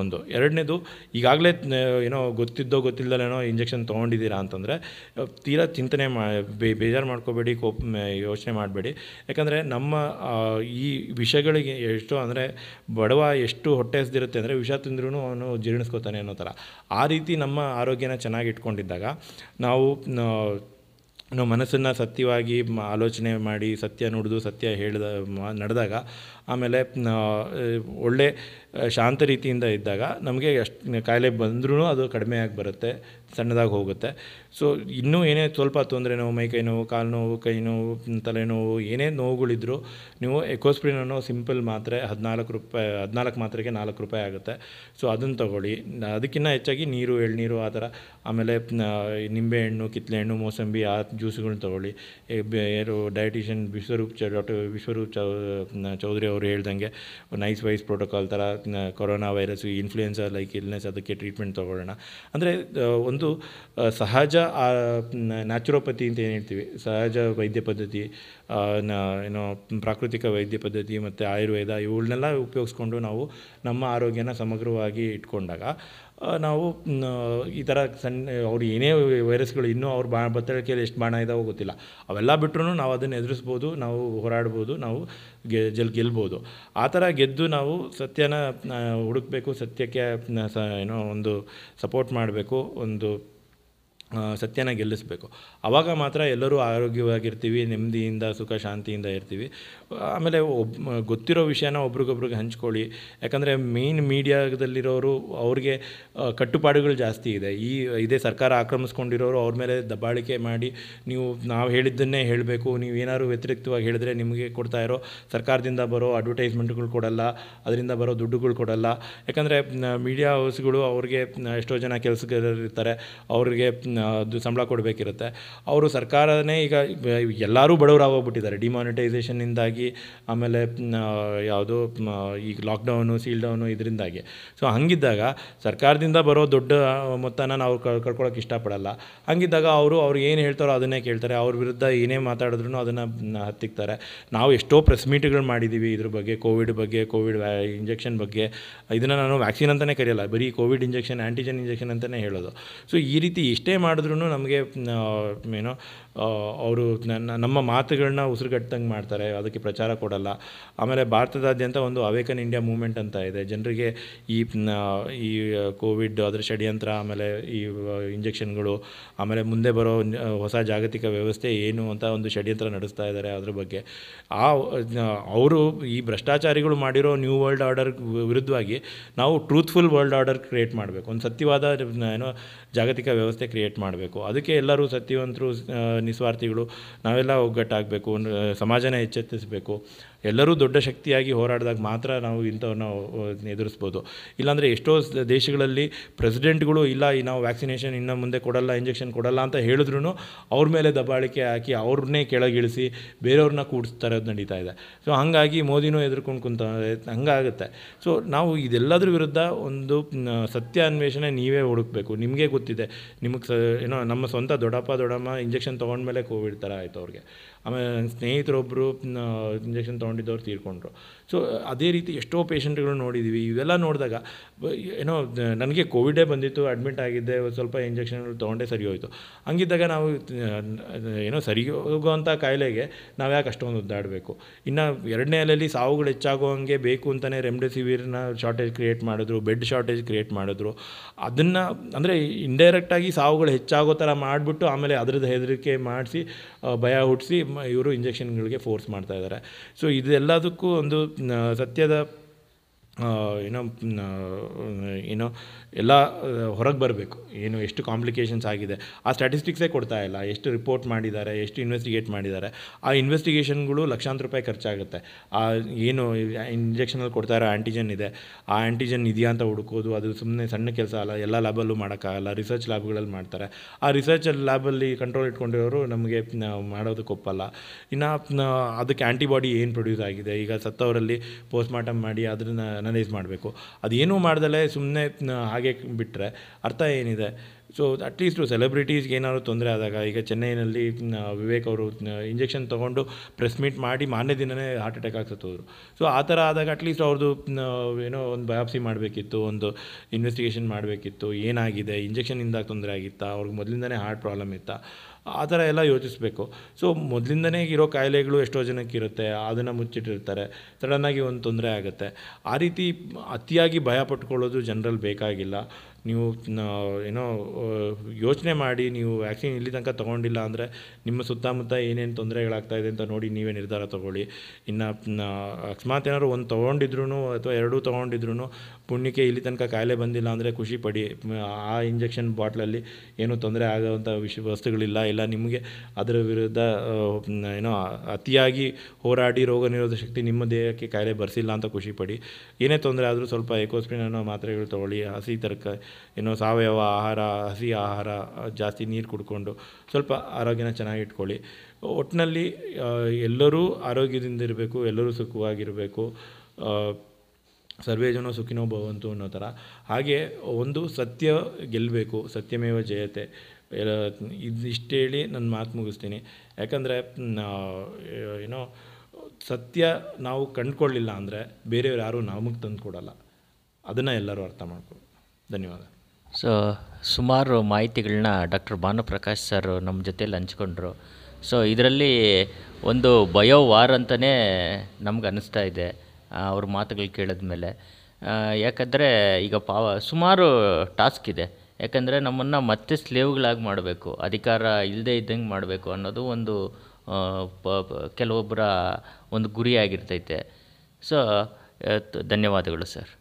ಒಂದು ಎರಡನೇದು ಈಗಾಗಲೇ ಏನೋ ಗೊತ್ತಿದ್ದೋ ಗೊತ್ತಿಲ್ಲದೇನೋ ಇಂಜೆಕ್ಷನ್ ತೊಗೊಂಡಿದ್ದೀರಾ ಅಂತಂದರೆ ತೀರಾ ಚಿಂತನೆ ಮಾ ಬೇಜಾರು ಮಾಡ್ಕೋಬೇಡಿ ಕೋಪ್ ಯೋಚನೆ ಮಾಡಬೇಡಿ ಯಾಕಂದರೆ ನಮ್ಮ ಈ ವಿಷಗಳಿಗೆ ಎಷ್ಟು ಅಂದರೆ ಬಡವ ಎಷ್ಟು ಹೊಟ್ಟೆ ಹಸ್ದಿರುತ್ತೆ ಅಂದರೆ ವಿಷ ತಿಂದ್ರೂ ಅವನು ಜೀರ್ಣಿಸ್ಕೋತಾನೆ ಅನ್ನೋ ಥರ ಆ ರೀತಿ ನಮ್ಮ ಆರೋಗ್ಯನ ಚೆನ್ನಾಗಿ ಇಟ್ಕೊಂಡಿದ್ದಾಗ ನಾವು ನಾವು ಮನಸ್ಸನ್ನು ಸತ್ಯವಾಗಿ ಆಲೋಚನೆ ಮಾಡಿ ಸತ್ಯ ನುಡಿದು ಸತ್ಯ ಹೇಳಿದ ನಡೆದಾಗ ಆಮೇಲೆ ಒಳ್ಳೆ ಶಾಂತ ರೀತಿಯಿಂದ ಇದ್ದಾಗ ನಮಗೆ ಅಷ್ಟು ಕಾಯಿಲೆ ಬಂದ್ರೂ ಅದು ಆಗಿ ಬರುತ್ತೆ ಸಣ್ಣದಾಗಿ ಹೋಗುತ್ತೆ ಸೊ ಇನ್ನೂ ಏನೇ ಸ್ವಲ್ಪ ತೊಂದರೆ ನೋವು ಕೈ ನೋವು ಕಾಲು ನೋವು ಕೈ ನೋವು ತಲೆನೋವು ಏನೇ ನೋವುಗಳಿದ್ದರೂ ನೀವು ಎಕೋಸ್ಪ್ರಿನ್ ಅನ್ನೋ ಸಿಂಪಲ್ ಮಾತ್ರೆ ಹದಿನಾಲ್ಕು ರೂಪಾಯಿ ಹದಿನಾಲ್ಕು ಮಾತ್ರೆಗೆ ನಾಲ್ಕು ರೂಪಾಯಿ ಆಗುತ್ತೆ ಸೊ ಅದನ್ನು ತಗೊಳ್ಳಿ ಅದಕ್ಕಿಂತ ಹೆಚ್ಚಾಗಿ ನೀರು ಎಳ್ನೀರು ಆ ಥರ ಆಮೇಲೆ ನಿಂಬೆಹಣ್ಣು ಹಣ್ಣು ಮೋಸಂಬಿ ಆ ಜ್ಯೂಸ್ಗಳನ್ನ ತೊಗೊಳ್ಳಿ ಯಾರು ಡಯಟಿಷಿಯನ್ ವಿಶ್ವರೂಪ್ ಚ ಡಾಕ್ಟರ್ ವಿಶ್ವರೂಪ್ ಚೌ ಚೌಧರಿ ಅವರು ಹೇಳ್ದಂಗೆ ನೈಸ್ ವೈಸ್ ಪ್ರೋಟೋಕಾಲ್ ಥರ corona virus influenza like illness ಅದಕ್ಕೆ ಟ್ರೀಟ್ಮೆಂಟ್ ತೊಗೊಳ್ಳೋಣ ಅಂದರೆ ಒಂದು ಸಹಜ ನ್ಯಾಚುರೋಪತಿ ಅಂತ ಏನು ಹೇಳ್ತೀವಿ ಸಹಜ ವೈದ್ಯ ಪದ್ಧತಿ ಏನೋ ಪ್ರಾಕೃತಿಕ ವೈದ್ಯ ಪದ್ಧತಿ ಮತ್ತು ಆಯುರ್ವೇದ ಇವುಗಳನ್ನೆಲ್ಲ ಉಪಯೋಗಿಸ್ಕೊಂಡು ನಾವು ನಮ್ಮ ಆರೋಗ್ಯನ ಸಮಗ್ರವಾಗಿ ಇಟ್ಕೊಂಡಾಗ ನಾವು ಈ ಥರ ಸಣ್ಣ ಅವ್ರು ಏನೇ ವೈರಸ್ಗಳು ಇನ್ನೂ ಅವ್ರ ಬಾ ಬತ್ತಳಿಕೆಯಲ್ಲಿ ಎಷ್ಟು ಬಾಣ ಇದಾವೋ ಗೊತ್ತಿಲ್ಲ ಅವೆಲ್ಲ ಬಿಟ್ಟರೂ ನಾವು ಅದನ್ನು ಎದುರಿಸ್ಬೋದು ನಾವು ಹೋರಾಡ್ಬೋದು ನಾವು ಗೆ ಜಲ್ ಗೆಲ್ಬೋದು ಆ ಥರ ಗೆದ್ದು ನಾವು ಸತ್ಯನ ಹುಡುಕಬೇಕು ಸತ್ಯಕ್ಕೆ ಸ ಏನೋ ಒಂದು ಸಪೋರ್ಟ್ ಮಾಡಬೇಕು ಒಂದು ಸತ್ಯನ ಗೆಲ್ಲಿಸಬೇಕು ಆವಾಗ ಮಾತ್ರ ಎಲ್ಲರೂ ಆರೋಗ್ಯವಾಗಿರ್ತೀವಿ ನೆಮ್ಮದಿಯಿಂದ ಸುಖ ಶಾಂತಿಯಿಂದ ಇರ್ತೀವಿ ಆಮೇಲೆ ಒಬ್ ಗೊತ್ತಿರೋ ವಿಷಯನ ಒಬ್ರಿಗೊಬ್ರಿಗೆ ಹಂಚ್ಕೊಳ್ಳಿ ಯಾಕಂದರೆ ಮೇನ್ ಮೀಡಿಯಾದಲ್ಲಿರೋರು ಅವ್ರಿಗೆ ಕಟ್ಟುಪಾಡುಗಳು ಜಾಸ್ತಿ ಇದೆ ಈ ಇದೇ ಸರ್ಕಾರ ಆಕ್ರಮಿಸ್ಕೊಂಡಿರೋರು ಅವ್ರ ಮೇಲೆ ದಬ್ಬಾಳಿಕೆ ಮಾಡಿ ನೀವು ನಾವು ಹೇಳಿದ್ದನ್ನೇ ಹೇಳಬೇಕು ನೀವು ಏನಾದರೂ ವ್ಯತಿರಿಕ್ತವಾಗಿ ಹೇಳಿದ್ರೆ ನಿಮಗೆ ಕೊಡ್ತಾ ಇರೋ ಸರ್ಕಾರದಿಂದ ಬರೋ ಅಡ್ವರ್ಟೈಸ್ಮೆಂಟ್ಗಳು ಕೊಡಲ್ಲ ಅದರಿಂದ ಬರೋ ದುಡ್ಡುಗಳು ಕೊಡಲ್ಲ ಯಾಕಂದರೆ ಮೀಡಿಯಾ ಹೌಸ್ಗಳು ಅವ್ರಿಗೆ ಎಷ್ಟೋ ಜನ ಇರ್ತಾರೆ ಅವ್ರಿಗೆ ಅದು ಸಂಬಳ ಕೊಡಬೇಕಿರುತ್ತೆ ಅವರು ಸರ್ಕಾರನೇ ಈಗ ಎಲ್ಲರೂ ಬಡವರಾಗೋಗ್ಬಿಟ್ಟಿದ್ದಾರೆ ಡಿಮಾನಿಟೈಸೇಷನ್ನಿಂದಾಗಿ ಆಮೇಲೆ ಯಾವುದು ಈಗ ಲಾಕ್ಡೌನು ಸೀಲ್ಡೌನು ಇದರಿಂದಾಗಿ ಸೊ ಹಾಗಿದ್ದಾಗ ಸರ್ಕಾರದಿಂದ ಬರೋ ದೊಡ್ಡ ಮೊತ್ತನ ನಾವು ಕರ್ಕೊಳಕ್ಕೆ ಇಷ್ಟಪಡಲ್ಲ ಹಾಗಿದ್ದಾಗ ಅವರು ಅವ್ರು ಏನು ಹೇಳ್ತಾರೋ ಅದನ್ನೇ ಕೇಳ್ತಾರೆ ಅವ್ರ ವಿರುದ್ಧ ಏನೇ ಮಾತಾಡಿದ್ರು ಅದನ್ನು ಹತ್ತಿಕ್ತಾರೆ ನಾವು ಎಷ್ಟೋ ಪ್ರೆಸ್ ಮೀಟ್ಗಳು ಮಾಡಿದ್ದೀವಿ ಇದ್ರ ಬಗ್ಗೆ ಕೋವಿಡ್ ಬಗ್ಗೆ ಕೋವಿಡ್ ವ್ಯಾ ಇಂಜೆಕ್ಷನ್ ಬಗ್ಗೆ ಇದನ್ನು ನಾನು ವ್ಯಾಕ್ಸಿನ್ ಅಂತಲೇ ಕರೆಯಲ್ಲ ಬರೀ ಕೋವಿಡ್ ಇಂಜೆಕ್ಷನ್ ಆ್ಯಂಟಿಜೆನ್ ಇಂಜೆಕ್ಷನ್ ಅಂತಲೇ ಹೇಳೋದು ಸೊ ಈ ರೀತಿ ಇಷ್ಟೇ ಮಾಡಿ ಮಾಡಿದ್ರೂ ನಮಗೆ ಏನೋ ಅವರು ನನ್ನ ನಮ್ಮ ಮಾತುಗಳನ್ನ ಉಸಿರುಗಟ್ಟಂಗೆ ಮಾಡ್ತಾರೆ ಅದಕ್ಕೆ ಪ್ರಚಾರ ಕೊಡಲ್ಲ ಆಮೇಲೆ ಭಾರತದಾದ್ಯಂತ ಒಂದು ಅವೇಕನ್ ಇಂಡಿಯಾ ಮೂವ್ಮೆಂಟ್ ಅಂತ ಇದೆ ಜನರಿಗೆ ಈ ಈ ಕೋವಿಡ್ ಅದರ ಷಡ್ಯಂತ್ರ ಆಮೇಲೆ ಈ ಇಂಜೆಕ್ಷನ್ಗಳು ಆಮೇಲೆ ಮುಂದೆ ಬರೋ ಹೊಸ ಜಾಗತಿಕ ವ್ಯವಸ್ಥೆ ಏನು ಅಂತ ಒಂದು ಷಡ್ಯಂತ್ರ ನಡೆಸ್ತಾ ಇದ್ದಾರೆ ಅದ್ರ ಬಗ್ಗೆ ಆ ಅವರು ಈ ಭ್ರಷ್ಟಾಚಾರಿಗಳು ಮಾಡಿರೋ ನ್ಯೂ ವರ್ಲ್ಡ್ ಆರ್ಡರ್ ವಿರುದ್ಧವಾಗಿ ನಾವು ಟ್ರೂತ್ಫುಲ್ ವರ್ಲ್ಡ್ ಆರ್ಡರ್ ಕ್ರಿಯೇಟ್ ಮಾಡಬೇಕು ಒಂದು ಸತ್ಯವಾದ ಏನೋ ಜಾಗತಿಕ ವ್ಯವಸ್ಥೆ ಕ್ರಿಯೇಟ್ ಮಾಡಬೇಕು ಅದಕ್ಕೆ ಎಲ್ಲರೂ ಸತ್ಯವಂತರು ನಿಸ್ವಾರ್ಥಿಗಳು ನಾವೆಲ್ಲ ಒಗ್ಗಟ್ಟಾಗಬೇಕು ಸಮಾಜನ ಎಚ್ಚೆತ್ತಿಸಬೇಕು ಎಲ್ಲರೂ ದೊಡ್ಡ ಶಕ್ತಿಯಾಗಿ ಹೋರಾಡಿದಾಗ ಮಾತ್ರ ನಾವು ಇಂಥವ್ರನ್ನ ಎದುರಿಸ್ಬೋದು ಇಲ್ಲಾಂದರೆ ಎಷ್ಟೋ ದೇಶಗಳಲ್ಲಿ ಪ್ರೆಸಿಡೆಂಟ್ಗಳು ಇಲ್ಲ ಈ ನಾವು ವ್ಯಾಕ್ಸಿನೇಷನ್ ಇನ್ನು ಮುಂದೆ ಕೊಡಲ್ಲ ಇಂಜೆಕ್ಷನ್ ಕೊಡಲ್ಲ ಅಂತ ಹೇಳಿದ್ರು ಅವ್ರ ಮೇಲೆ ದಬ್ಬಾಳಿಕೆ ಹಾಕಿ ಅವ್ರನ್ನೇ ಕೆಳಗಿಳಿಸಿ ಬೇರೆಯವ್ರನ್ನ ಕೂಡಿಸ್ತಾರೆ ಇರೋದು ನಡೀತಾ ಇದೆ ಸೊ ಹಾಗಾಗಿ ಮೋದಿನೂ ಎದುರ್ಕೊಂಡು ಕುಂತ ಹಂಗಾಗುತ್ತೆ ಸೊ ನಾವು ಇದೆಲ್ಲದ್ರ ವಿರುದ್ಧ ಒಂದು ಸತ್ಯ ಅನ್ವೇಷಣೆ ನೀವೇ ಹುಡುಕಬೇಕು ನಿಮಗೆ ಗೊತ್ತಿದೆ ನಿಮಗೆ ಸ ಏನೋ ನಮ್ಮ ಸ್ವಂತ ದೊಡ್ಡಪ್ಪ ದೊಡ್ಡಮ್ಮ ಇಂಜೆಕ್ಷನ್ ತೊಗೊಂಡ್ಮೇಲೆ ಕೋವಿಡ್ ಥರ ಆಯಿತು ಅವ್ರಿಗೆ ಆಮೇಲೆ ಸ್ನೇಹಿತರೊಬ್ಬರು ಇಂಜೆಕ್ಷನ್ ತೊಗೊಂಡು ತೊಗೊಂಡಿದ್ದವ್ರು ತೀರ್ಕೊಂಡ್ರು ಸೊ ಅದೇ ರೀತಿ ಎಷ್ಟೋ ಪೇಷೆಂಟ್ಗಳು ನೋಡಿದ್ದೀವಿ ಇವೆಲ್ಲ ನೋಡಿದಾಗ ಏನೋ ನನಗೆ ಕೋವಿಡೇ ಬಂದಿತ್ತು ಅಡ್ಮಿಟ್ ಆಗಿದ್ದೆ ಸ್ವಲ್ಪ ಇಂಜೆಕ್ಷನ್ಗಳು ತೊಗೊಂಡೆ ಸರಿ ಹೋಯಿತು ಹಂಗಿದ್ದಾಗ ನಾವು ಏನೋ ಸರಿ ಹೋಗುವಂಥ ಕಾಯಿಲೆಗೆ ನಾವು ಯಾಕೆ ಅಷ್ಟೊಂದು ಉದ್ದಾಡಬೇಕು ಇನ್ನು ಎರಡನೇ ಅಲೆಯಲ್ಲಿ ಸಾವುಗಳು ಹೆಚ್ಚಾಗೋ ಹೆಚ್ಚಾಗುವಂಗೆ ಬೇಕು ಅಂತಲೇ ರೆಮ್ಡೆಸಿವಿರ್ನ ಶಾರ್ಟೇಜ್ ಕ್ರಿಯೇಟ್ ಮಾಡಿದ್ರು ಬೆಡ್ ಶಾರ್ಟೇಜ್ ಕ್ರಿಯೇಟ್ ಮಾಡಿದ್ರು ಅದನ್ನು ಅಂದರೆ ಇಂಡೈರೆಕ್ಟಾಗಿ ಸಾವುಗಳು ಹೆಚ್ಚಾಗೋ ಥರ ಮಾಡಿಬಿಟ್ಟು ಆಮೇಲೆ ಅದರದ್ದು ಹೆದರಿಕೆ ಮಾಡಿಸಿ ಭಯ ಹುಟ್ಟಿಸಿ ಇವರು ಇಂಜೆಕ್ಷನ್ಗಳಿಗೆ ಫೋರ್ಸ್ ಮಾಡ್ತಾ ಇದ್ದಾರೆ ಸೊ ಇದೆಲ್ಲದಕ್ಕೂ ಒಂದು ಸತ್ಯದ ಏನೋ ಏನೋ ಎಲ್ಲ ಹೊರಗೆ ಬರಬೇಕು ಏನು ಎಷ್ಟು ಕಾಂಪ್ಲಿಕೇಶನ್ಸ್ ಆಗಿದೆ ಆ ಸ್ಟ್ಯಾಟಿಸ್ಟಿಕ್ಸೇ ಕೊಡ್ತಾ ಇಲ್ಲ ಎಷ್ಟು ರಿಪೋರ್ಟ್ ಮಾಡಿದ್ದಾರೆ ಎಷ್ಟು ಇನ್ವೆಸ್ಟಿಗೇಟ್ ಮಾಡಿದ್ದಾರೆ ಆ ಇನ್ವೆಸ್ಟಿಗೇಷನ್ಗಳು ಲಕ್ಷಾಂತರ ರೂಪಾಯಿ ಖರ್ಚಾಗುತ್ತೆ ಆ ಏನು ಇಂಜೆಕ್ಷನಲ್ಲಿ ಕೊಡ್ತಾ ಇರೋ ಆ್ಯಂಟಿಜನ್ ಇದೆ ಆ ಆ್ಯಂಟಿಜನ್ ಇದೆಯಾ ಅಂತ ಹುಡುಕೋದು ಅದು ಸುಮ್ಮನೆ ಸಣ್ಣ ಕೆಲಸ ಅಲ್ಲ ಎಲ್ಲ ಲ್ಯಾಬಲ್ಲೂ ಮಾಡೋಕ್ಕಾಗಲ್ಲ ರಿಸರ್ಚ್ ಲ್ಯಾಬ್ಗಳಲ್ಲಿ ಮಾಡ್ತಾರೆ ಆ ರಿಸರ್ಚ್ ಲ್ಯಾಬಲ್ಲಿ ಕಂಟ್ರೋಲ್ ಇಟ್ಕೊಂಡಿರೋರು ನಮಗೆ ಮಾಡೋದಕ್ಕೆ ಒಪ್ಪಲ್ಲ ಇನ್ನು ಅದಕ್ಕೆ ಆ್ಯಂಟಿಬಾಡಿ ಏನು ಪ್ರೊಡ್ಯೂಸ್ ಆಗಿದೆ ಈಗ ಸತ್ತವರಲ್ಲಿ ಪೋಸ್ಟ್ಮಾರ್ಟಮ್ ಮಾಡಿ ಅದನ್ನು ಅನಲೈಸ್ ಮಾಡಬೇಕು ಅದೇನೂ ಮಾಡ್ದಲೇ ಸುಮ್ಮನೆ ಹಾಗೆ ಬಿಟ್ಟರೆ ಅರ್ಥ ಏನಿದೆ ಸೊ ಅಟ್ಲೀಸ್ಟು ಸೆಲೆಬ್ರಿಟೀಸ್ಗೆ ಏನಾದ್ರು ತೊಂದರೆ ಆದಾಗ ಈಗ ಚೆನ್ನೈನಲ್ಲಿ ವಿವೇಕ್ ಅವರು ಇಂಜೆಕ್ಷನ್ ತೊಗೊಂಡು ಪ್ರೆಸ್ ಮೀಟ್ ಮಾಡಿ ಮಾನ್ಯ ದಿನವೇ ಹಾರ್ಟ್ ಅಟ್ಯಾಕ್ ಹೋದರು ಸೊ ಆ ಥರ ಆದಾಗ ಅಟ್ಲೀಸ್ಟ್ ಅವ್ರದ್ದು ಏನೋ ಒಂದು ಬಯಾಪ್ಸಿ ಮಾಡಬೇಕಿತ್ತು ಒಂದು ಇನ್ವೆಸ್ಟಿಗೇಷನ್ ಮಾಡಬೇಕಿತ್ತು ಏನಾಗಿದೆ ಇಂಜೆಕ್ಷನಿಂದ ತೊಂದರೆ ಆಗಿತ್ತಾ ಅವ್ರಿಗೆ ಮೊದಲಿಂದನೇ ಹಾರ್ಟ್ ಪ್ರಾಬ್ಲಮ್ ಇತ್ತಾ ಆ ಥರ ಎಲ್ಲ ಯೋಚಿಸಬೇಕು ಸೊ ಮೊದಲಿಂದನೇ ಇರೋ ಕಾಯಿಲೆಗಳು ಎಷ್ಟೋ ಜನಕ್ಕೆ ಇರುತ್ತೆ ಅದನ್ನು ಮುಚ್ಚಿಟ್ಟಿರ್ತಾರೆ ಸಡನ್ನಾಗಿ ಒಂದು ತೊಂದರೆ ಆಗುತ್ತೆ ಆ ರೀತಿ ಅತಿಯಾಗಿ ಭಯ ಪಟ್ಕೊಳ್ಳೋದು ಜನರಲ್ಲಿ ಬೇಕಾಗಿಲ್ಲ ನೀವು ಏನೋ ಯೋಚನೆ ಮಾಡಿ ನೀವು ವ್ಯಾಕ್ಸಿನ್ ಇಲ್ಲಿ ತನಕ ತೊಗೊಂಡಿಲ್ಲ ಅಂದರೆ ನಿಮ್ಮ ಸುತ್ತಮುತ್ತ ಏನೇನು ತೊಂದರೆಗಳಾಗ್ತಾ ಇದೆ ಅಂತ ನೋಡಿ ನೀವೇ ನಿರ್ಧಾರ ತೊಗೊಳ್ಳಿ ಇನ್ನು ಅಕಸ್ಮಾತ್ ಏನಾದ್ರು ಒಂದು ತೊಗೊಂಡಿದ್ರು ಅಥವಾ ಎರಡೂ ತೊಗೊಂಡಿದ್ರು ಪುಣ್ಯಕ್ಕೆ ಇಲ್ಲಿ ತನಕ ಕಾಯಿಲೆ ಬಂದಿಲ್ಲ ಅಂದರೆ ಖುಷಿ ಪಡಿ ಆ ಇಂಜೆಕ್ಷನ್ ಬಾಟ್ಲಲ್ಲಿ ಏನೂ ತೊಂದರೆ ಆಗೋವಂಥ ವಿಷ ವಸ್ತುಗಳಿಲ್ಲ ಇಲ್ಲ ನಿಮಗೆ ಅದರ ವಿರುದ್ಧ ಏನೋ ಅತಿಯಾಗಿ ಹೋರಾಡಿ ರೋಗ ನಿರೋಧ ಶಕ್ತಿ ನಿಮ್ಮ ದೇಹಕ್ಕೆ ಕಾಯಿಲೆ ಬರೆಸಿಲ್ಲ ಅಂತ ಖುಷಿ ಪಡಿ ಏನೇ ತೊಂದರೆ ಆದರೂ ಸ್ವಲ್ಪ ಎಕೋಸ್ಪಿನ್ ಅನ್ನೋ ಮಾತ್ರೆಗಳು ತೊಗೊಳ್ಳಿ ಹಸಿ ತರ್ಕ ಏನೋ ಸಾವಯವ ಆಹಾರ ಹಸಿ ಆಹಾರ ಜಾಸ್ತಿ ನೀರು ಕುಡ್ಕೊಂಡು ಸ್ವಲ್ಪ ಆರೋಗ್ಯನ ಚೆನ್ನಾಗಿ ಇಟ್ಕೊಳ್ಳಿ ಒಟ್ಟಿನಲ್ಲಿ ಎಲ್ಲರೂ ಆರೋಗ್ಯದಿಂದ ಇರಬೇಕು ಎಲ್ಲರೂ ಸುಖವಾಗಿರಬೇಕು ಸರ್ವೇ ಜನ ಸುಖಿನೋ ಭವಂತು ಅನ್ನೋ ಥರ ಹಾಗೆ ಒಂದು ಸತ್ಯ ಗೆಲ್ಲಬೇಕು ಸತ್ಯಮೇವ ಜಯತೆ ಇದು ಇಷ್ಟು ಹೇಳಿ ನನ್ನ ಮಾತು ಮುಗಿಸ್ತೀನಿ ಯಾಕಂದರೆ ಏನೋ ಸತ್ಯ ನಾವು ಕಂಡುಕೊಳ್ಳಿಲ್ಲ ಅಂದರೆ ಬೇರೆಯವ್ರು ಯಾರೂ ನಮಗೆ ತಂದು ಕೊಡಲ್ಲ ಅದನ್ನು ಎಲ್ಲರೂ ಅರ್ಥ ಮಾಡ್ಕೊಳ್ಳಿ ಧನ್ಯವಾದ ಸೊ ಸುಮಾರು ಮಾಹಿತಿಗಳನ್ನ ಡಾಕ್ಟರ್ ಭಾನುಪ್ರಕಾಶ್ ಸರ್ ನಮ್ಮ ಜೊತೆಯಲ್ಲಿ ಹಂಚ್ಕೊಂಡ್ರು ಸೊ ಇದರಲ್ಲಿ ಒಂದು ಬಯೋ ವಾರ್ ಅಂತಲೇ ನಮ್ಗೆ ಅನ್ನಿಸ್ತಾ ಇದೆ ಅವ್ರ ಮಾತುಗಳು ಕೇಳಿದ್ಮೇಲೆ ಯಾಕಂದರೆ ಈಗ ಪಾವ ಸುಮಾರು ಟಾಸ್ಕ್ ಇದೆ ಯಾಕಂದರೆ ನಮ್ಮನ್ನು ಮತ್ತೆ ಸ್ಲೇವ್ಗಳಾಗಿ ಮಾಡಬೇಕು ಅಧಿಕಾರ ಇಲ್ಲದೇ ಇದ್ದಂಗೆ ಮಾಡಬೇಕು ಅನ್ನೋದು ಒಂದು ಪ ಕೆಲವೊಬ್ಬರ ಒಂದು ಗುರಿಯಾಗಿರ್ತೈತೆ ಸೊ ಧನ್ಯವಾದಗಳು ಸರ್